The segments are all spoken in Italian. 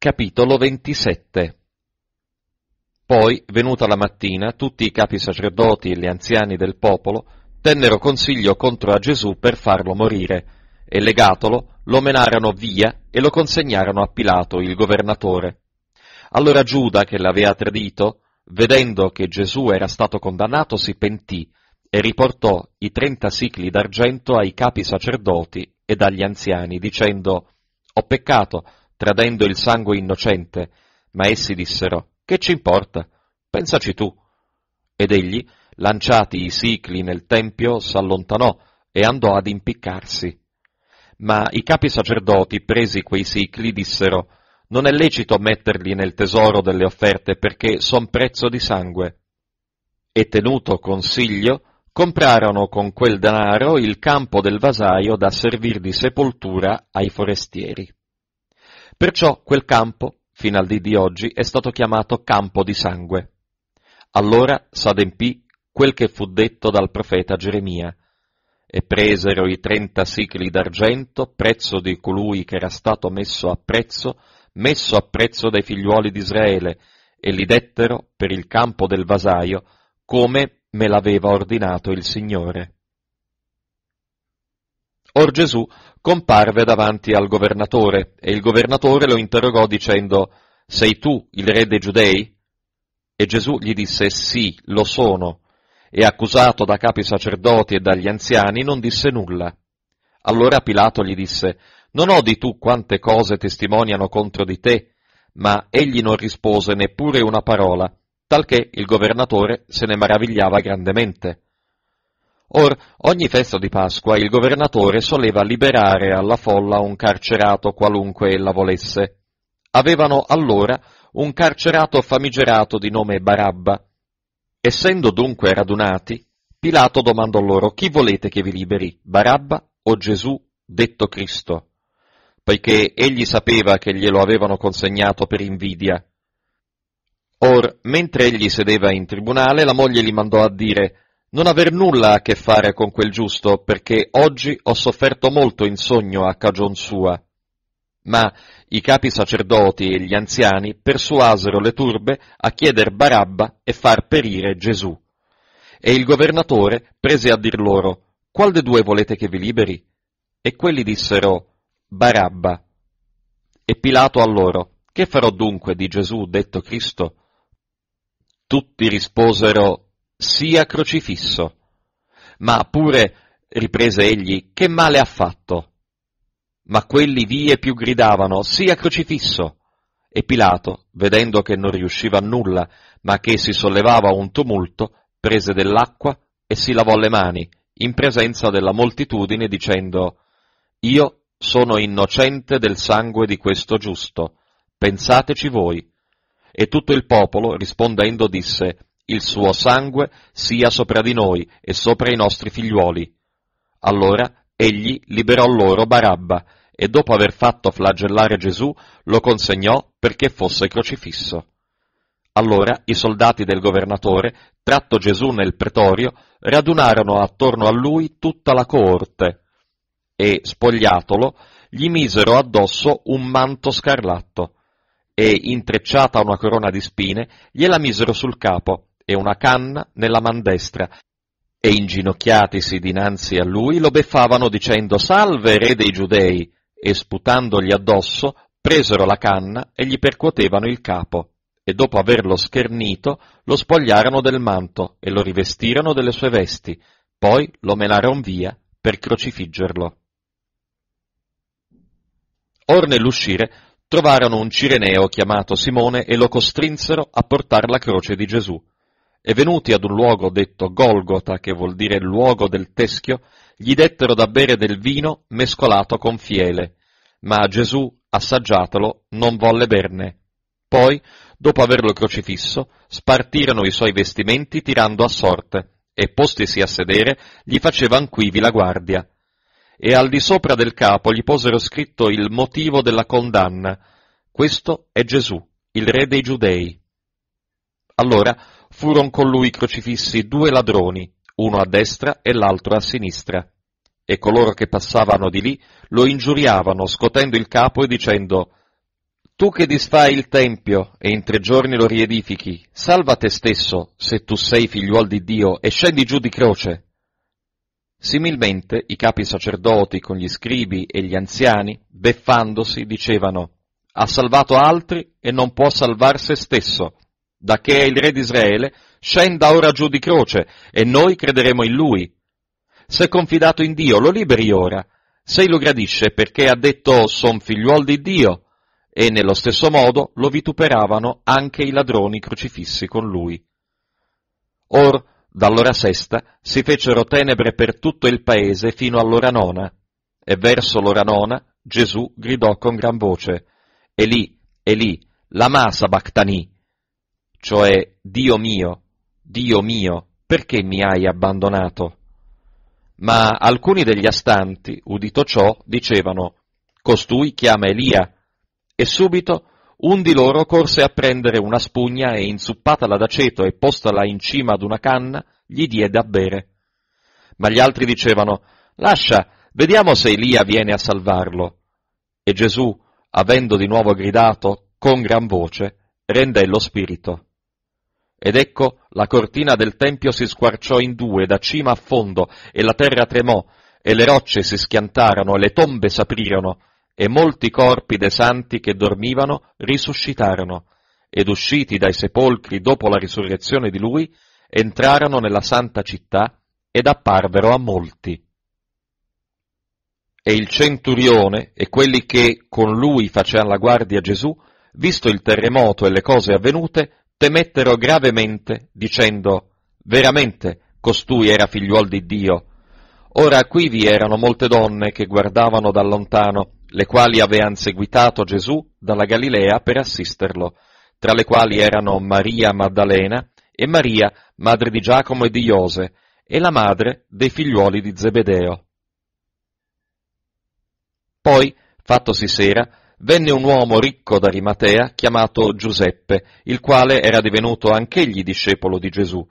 Capitolo 27 Poi, venuta la mattina, tutti i capi sacerdoti e gli anziani del popolo tennero consiglio contro a Gesù per farlo morire, e legatolo lo menarono via e lo consegnarono a Pilato, il governatore. Allora Giuda, che l'aveva tradito, vedendo che Gesù era stato condannato, si pentì e riportò i trenta sicli d'argento ai capi sacerdoti ed agli anziani, dicendo Ho peccato, tradendo il sangue innocente, ma essi dissero, che ci importa? Pensaci tu. Ed egli, lanciati i sicli nel tempio, s'allontanò e andò ad impiccarsi. Ma i capi sacerdoti, presi quei sicli, dissero, non è lecito metterli nel tesoro delle offerte perché son prezzo di sangue. E tenuto consiglio, comprarono con quel denaro il campo del vasaio da servir di sepoltura ai forestieri. Perciò quel campo, fino al dì di oggi, è stato chiamato campo di sangue. Allora s'adempì quel che fu detto dal profeta Geremia, e presero i trenta sicli d'argento, prezzo di colui che era stato messo a prezzo, messo a prezzo dai figliuoli di Israele, e li dettero per il campo del vasaio, come me l'aveva ordinato il Signore. Or Gesù comparve davanti al governatore e il governatore lo interrogò dicendo Sei tu il re dei giudei? E Gesù gli disse Sì, lo sono. E accusato da capi sacerdoti e dagli anziani non disse nulla. Allora Pilato gli disse Non odi tu quante cose testimoniano contro di te? Ma egli non rispose neppure una parola, talché il governatore se ne maravigliava grandemente. Or Ogni festa di Pasqua il governatore soleva liberare alla folla un carcerato qualunque ella volesse. Avevano allora un carcerato famigerato di nome Barabba. Essendo dunque radunati, Pilato domandò loro chi volete che vi liberi, Barabba o Gesù, detto Cristo, poiché egli sapeva che glielo avevano consegnato per invidia. Or, mentre egli sedeva in tribunale, la moglie gli mandò a dire non aver nulla a che fare con quel giusto, perché oggi ho sofferto molto in sogno a cagion sua. Ma i capi sacerdoti e gli anziani persuasero le turbe a chieder Barabba e far perire Gesù. E il governatore prese a dir loro, Qual de due volete che vi liberi? E quelli dissero, Barabba. E Pilato a loro, Che farò dunque di Gesù detto Cristo? Tutti risposero, sia crocifisso. Ma pure, riprese egli, che male ha fatto? Ma quelli vie più gridavano, sia crocifisso. E Pilato, vedendo che non riusciva a nulla, ma che si sollevava un tumulto, prese dell'acqua e si lavò le mani, in presenza della moltitudine, dicendo, Io sono innocente del sangue di questo giusto, pensateci voi. E tutto il popolo, rispondendo, disse, il suo sangue sia sopra di noi e sopra i nostri figliuoli. Allora egli liberò loro Barabba e dopo aver fatto flagellare Gesù lo consegnò perché fosse crocifisso. Allora i soldati del governatore, tratto Gesù nel pretorio, radunarono attorno a lui tutta la coorte e, spogliatolo, gli misero addosso un manto scarlatto e, intrecciata una corona di spine, gliela misero sul capo e una canna nella man destra, e inginocchiatisi dinanzi a lui lo beffavano dicendo Salve, re dei giudei, e sputandogli addosso presero la canna e gli percuotevano il capo, e dopo averlo schernito lo spogliarono del manto e lo rivestirono delle sue vesti, poi lo menaron via per crocifiggerlo. Or nell'uscire trovarono un cireneo chiamato Simone e lo costrinsero a portare la croce di Gesù e venuti ad un luogo detto Golgota, che vuol dire luogo del teschio, gli dettero da bere del vino mescolato con fiele, ma Gesù, assaggiatolo, non volle berne. Poi, dopo averlo crocifisso, spartirono i suoi vestimenti tirando a sorte, e postisi a sedere, gli facevan quivi la guardia. E al di sopra del capo gli posero scritto il motivo della condanna. Questo è Gesù, il re dei giudei. Allora furono con lui crocifissi due ladroni, uno a destra e l'altro a sinistra. E coloro che passavano di lì lo ingiuriavano, scotendo il capo e dicendo Tu che disfai il Tempio e in tre giorni lo riedifichi, salva te stesso, se tu sei figliuol di Dio, e scendi giù di croce. Similmente i capi sacerdoti con gli scribi e gli anziani, beffandosi, dicevano Ha salvato altri e non può salvar se stesso da che è il re di Israele, scenda ora giù di croce e noi crederemo in lui. Se confidato in Dio, lo liberi ora, se lo gradisce perché ha detto son figliuol di Dio, e nello stesso modo lo vituperavano anche i ladroni crocifissi con lui. Or, dall'ora sesta, si fecero tenebre per tutto il paese fino all'ora nona, e verso l'ora nona Gesù gridò con gran voce, Eli, Eli, lama sabachthani, cioè Dio mio, Dio mio, perché mi hai abbandonato? Ma alcuni degli astanti, udito ciò, dicevano, Costui chiama Elia. E subito un di loro corse a prendere una spugna e inzuppatala d'aceto e postala in cima ad una canna, gli diede a bere. Ma gli altri dicevano, Lascia, vediamo se Elia viene a salvarlo. E Gesù, avendo di nuovo gridato, con gran voce, rende lo spirito. Ed ecco la cortina del tempio si squarciò in due da cima a fondo, e la terra tremò, e le rocce si schiantarono, e le tombe s'aprirono, e molti corpi dei santi che dormivano risuscitarono, ed usciti dai sepolcri dopo la risurrezione di lui, entrarono nella santa città ed apparvero a molti. E il centurione e quelli che con lui facevano la guardia a Gesù, visto il terremoto e le cose avvenute, temettero gravemente, dicendo, veramente costui era figliuol di Dio. Ora qui vi erano molte donne che guardavano da lontano, le quali avean seguitato Gesù dalla Galilea per assisterlo, tra le quali erano Maria Maddalena e Maria, madre di Giacomo e di Iose, e la madre dei figliuoli di Zebedeo. Poi, fattosi sera, venne un uomo ricco d'Arimatea chiamato Giuseppe, il quale era divenuto anch'egli discepolo di Gesù.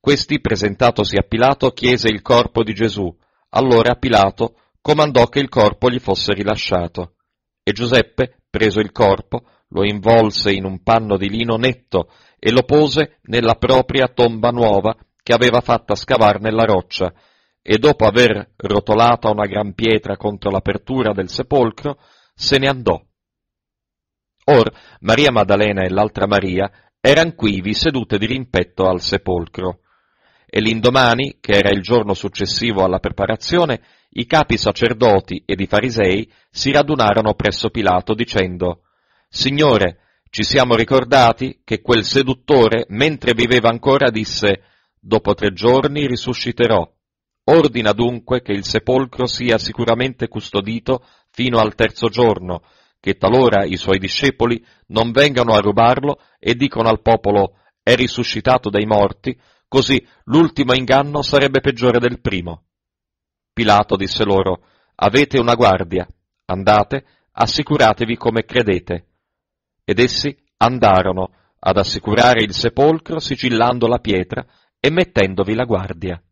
Questi, presentatosi a Pilato, chiese il corpo di Gesù. Allora Pilato comandò che il corpo gli fosse rilasciato. E Giuseppe, preso il corpo, lo involse in un panno di lino netto e lo pose nella propria tomba nuova che aveva fatta scavar nella roccia, e dopo aver rotolata una gran pietra contro l'apertura del sepolcro, se ne andò. Or Maria Maddalena e l'altra Maria eran quivi sedute di rimpetto al sepolcro. E l'indomani, che era il giorno successivo alla preparazione, i capi sacerdoti ed i farisei si radunarono presso Pilato dicendo Signore, ci siamo ricordati che quel seduttore, mentre viveva ancora, disse Dopo tre giorni risusciterò. Ordina dunque che il sepolcro sia sicuramente custodito fino al terzo giorno, che talora i suoi discepoli non vengano a rubarlo e dicono al popolo è risuscitato dai morti, così l'ultimo inganno sarebbe peggiore del primo. Pilato disse loro, avete una guardia, andate, assicuratevi come credete. Ed essi andarono ad assicurare il sepolcro sigillando la pietra e mettendovi la guardia.